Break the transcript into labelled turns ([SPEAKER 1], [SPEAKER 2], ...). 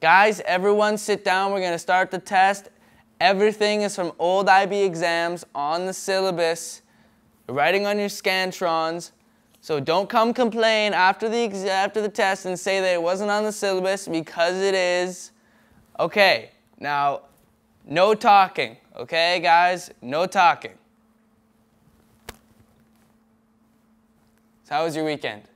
[SPEAKER 1] Guys, everyone sit down. We're going to start the test. Everything is from old IB exams on the syllabus, writing on your Scantrons. So don't come complain after the, after the test and say that it wasn't on the syllabus because it is. Okay, now, no talking. Okay, guys? No talking. So how was your weekend?